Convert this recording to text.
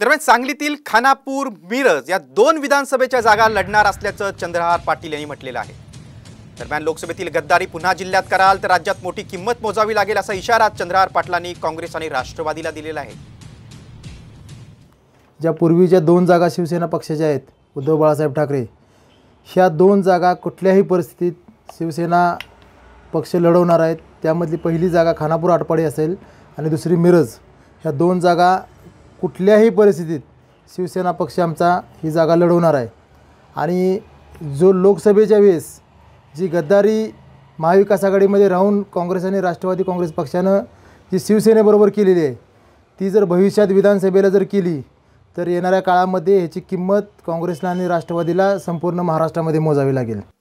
दरम्यान सांगलीतील खानापूर मिरज या दोन विधानसभेच्या जागा लढणार असल्याचं चंद्रहार पाटील यांनी म्हटलेलं आहे दरम्यान लोकसभेतील गद्दारी पुन्हा जिल्ह्यात कराल तर राज्यात मोठी किंमत मोजावी लागेल असा इशारा चंद्रहार पाटलांनी काँग्रेस आणि राष्ट्रवादीला दिलेला आहे ज्या पूर्वी ज्या दोन जागा शिवसेना पक्षाच्या आहेत उद्धव बाळासाहेब ठाकरे ह्या दोन जागा कुठल्याही परिस्थितीत शिवसेना पक्ष लढवणार आहेत त्यामधली पहिली जागा खानापूर आटपाडी असेल आणि दुसरी मिरज ह्या दोन जागा कुठल्याही परिस्थितीत शिवसेना पक्ष आमचा ही जागा लढवणार आहे आणि जो लोकसभेच्या वेळेस जी गद्दारी महाविकास आघाडीमध्ये राहून काँग्रेस आणि राष्ट्रवादी काँग्रेस पक्षानं जी शिवसेनेबरोबर केलेली आहे ती जर भविष्यात विधानसभेला जर केली तर येणाऱ्या काळामध्ये ह्याची किंमत काँग्रेसला आणि राष्ट्रवादीला संपूर्ण महाराष्ट्रामध्ये मोजावी लागेल